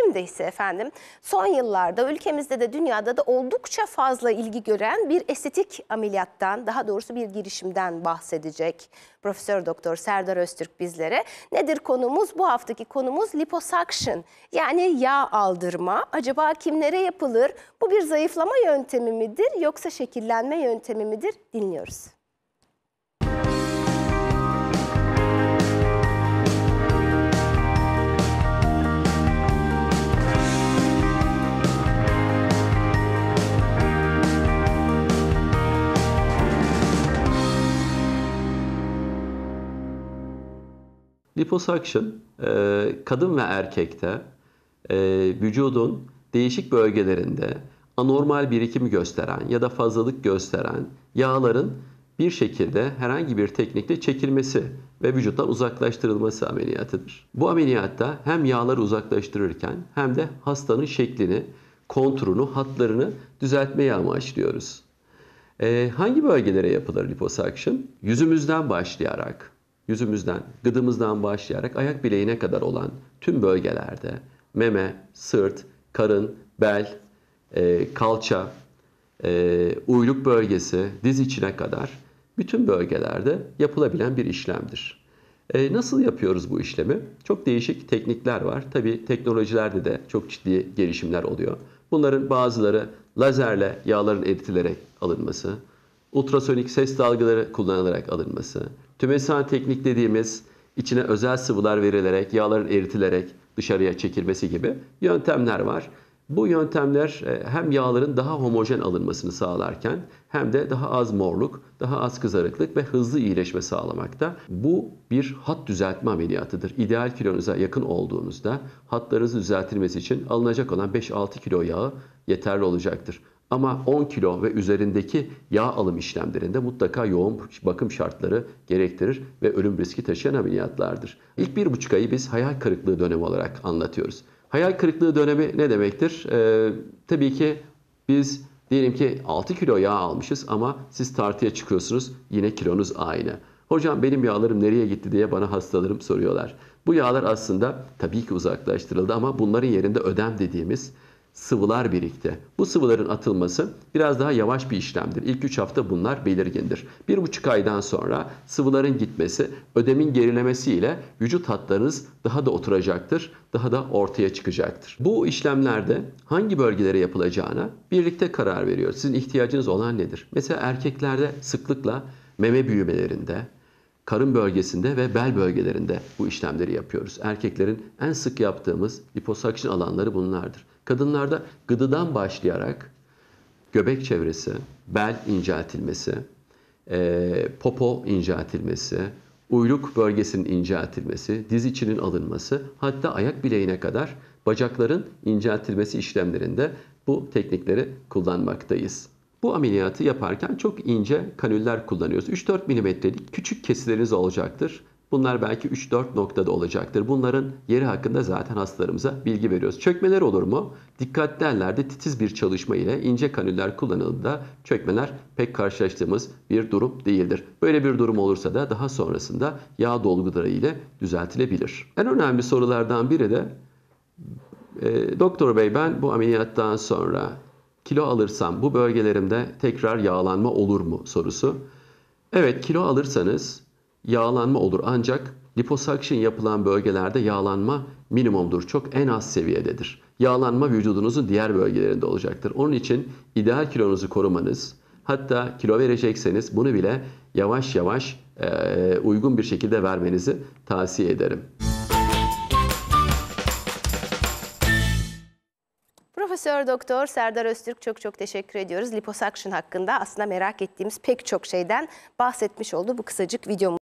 Şimdi ise efendim son yıllarda ülkemizde de dünyada da oldukça fazla ilgi gören bir estetik ameliyattan daha doğrusu bir girişimden bahsedecek Profesör Doktor Serdar Öztürk bizlere. Nedir konumuz? Bu haftaki konumuz liposuction yani yağ aldırma. Acaba kimlere yapılır? Bu bir zayıflama yöntemi midir yoksa şekillenme yöntemi midir? Dinliyoruz. Liposuction e, kadın ve erkekte e, vücudun değişik bölgelerinde anormal birikimi gösteren ya da fazlalık gösteren yağların bir şekilde herhangi bir teknikle çekilmesi ve vücuttan uzaklaştırılması ameliyatıdır. Bu ameliyatta hem yağları uzaklaştırırken hem de hastanın şeklini, konturunu, hatlarını düzeltmeyi amaçlıyoruz. Ee, hangi bölgelere yapılır liposuction? Yüzümüzden başlayarak yüzümüzden, gıdımızdan başlayarak ayak bileğine kadar olan tüm bölgelerde meme, sırt, karın, bel, e, kalça, e, uyluk bölgesi, diz içine kadar bütün bölgelerde yapılabilen bir işlemdir. E, nasıl yapıyoruz bu işlemi? Çok değişik teknikler var. Tabi teknolojilerde de çok ciddi gelişimler oluyor. Bunların bazıları lazerle yağların eritilerek alınması, ultrasonik ses dalgaları kullanılarak alınması, tümesan teknik dediğimiz içine özel sıvılar verilerek, yağların eritilerek dışarıya çekilmesi gibi yöntemler var. Bu yöntemler e, hem yağların daha homojen alınmasını sağlarken hem de daha az morluk, daha az kızarıklık ve hızlı iyileşme sağlamakta. Bu bir hat düzeltme ameliyatıdır. İdeal kilonuza yakın olduğunuzda hatlarınızı düzeltilmesi için alınacak olan 5-6 kilo yağı yeterli olacaktır. Ama 10 kilo ve üzerindeki yağ alım işlemlerinde mutlaka yoğun bakım şartları gerektirir ve ölüm riski taşıyan ameliyatlardır. İlk bir buçuk ayı biz hayal kırıklığı dönemi olarak anlatıyoruz. Hayal kırıklığı dönemi ne demektir? Ee, tabii ki biz diyelim ki 6 kilo yağ almışız ama siz tartıya çıkıyorsunuz yine kilonuz aynı. Hocam benim yağlarım nereye gitti diye bana hastalarım soruyorlar. Bu yağlar aslında tabii ki uzaklaştırıldı ama bunların yerinde ödem dediğimiz sıvılar birikti. Bu sıvıların atılması biraz daha yavaş bir işlemdir. İlk 3 hafta bunlar belirgindir. 1,5 aydan sonra sıvıların gitmesi, ödemin gerilemesi vücut hatlarınız daha da oturacaktır, daha da ortaya çıkacaktır. Bu işlemlerde hangi bölgelere yapılacağına birlikte karar veriyor. Sizin ihtiyacınız olan nedir? Mesela erkeklerde sıklıkla meme büyümelerinde, karın bölgesinde ve bel bölgelerinde bu işlemleri yapıyoruz. Erkeklerin en sık yaptığımız liposakşın alanları bunlardır. Kadınlarda gıdıdan başlayarak göbek çevresi, bel inceltilmesi, e, popo inceltilmesi, uyluk bölgesinin inceltilmesi, diz içinin alınması, hatta ayak bileğine kadar bacakların inceltilmesi işlemlerinde bu teknikleri kullanmaktayız. Bu ameliyatı yaparken çok ince kanüller kullanıyoruz. 3-4 milimetrelik küçük kesileriniz olacaktır. Bunlar belki 3-4 noktada olacaktır. Bunların yeri hakkında zaten hastalarımıza bilgi veriyoruz. Çökmeler olur mu? Dikkatli ellerde titiz bir çalışma ile ince kanüller kullanıldığında çökmeler pek karşılaştığımız bir durum değildir. Böyle bir durum olursa da daha sonrasında yağ dolguları ile düzeltilebilir. En önemli sorulardan biri de e, doktor bey ben bu ameliyattan sonra kilo alırsam bu bölgelerimde tekrar yağlanma olur mu sorusu. Evet kilo alırsanız yağlanma olur ancak liposuction yapılan bölgelerde yağlanma minimumdur. Çok en az seviyededir. Yağlanma vücudunuzun diğer bölgelerinde olacaktır. Onun için ideal kilonuzu korumanız hatta kilo verecekseniz bunu bile yavaş yavaş uygun bir şekilde vermenizi tavsiye ederim. Profesör Doktor Serdar Öztürk çok çok teşekkür ediyoruz. Liposuction hakkında aslında merak ettiğimiz pek çok şeyden bahsetmiş oldu bu kısacık videomuz.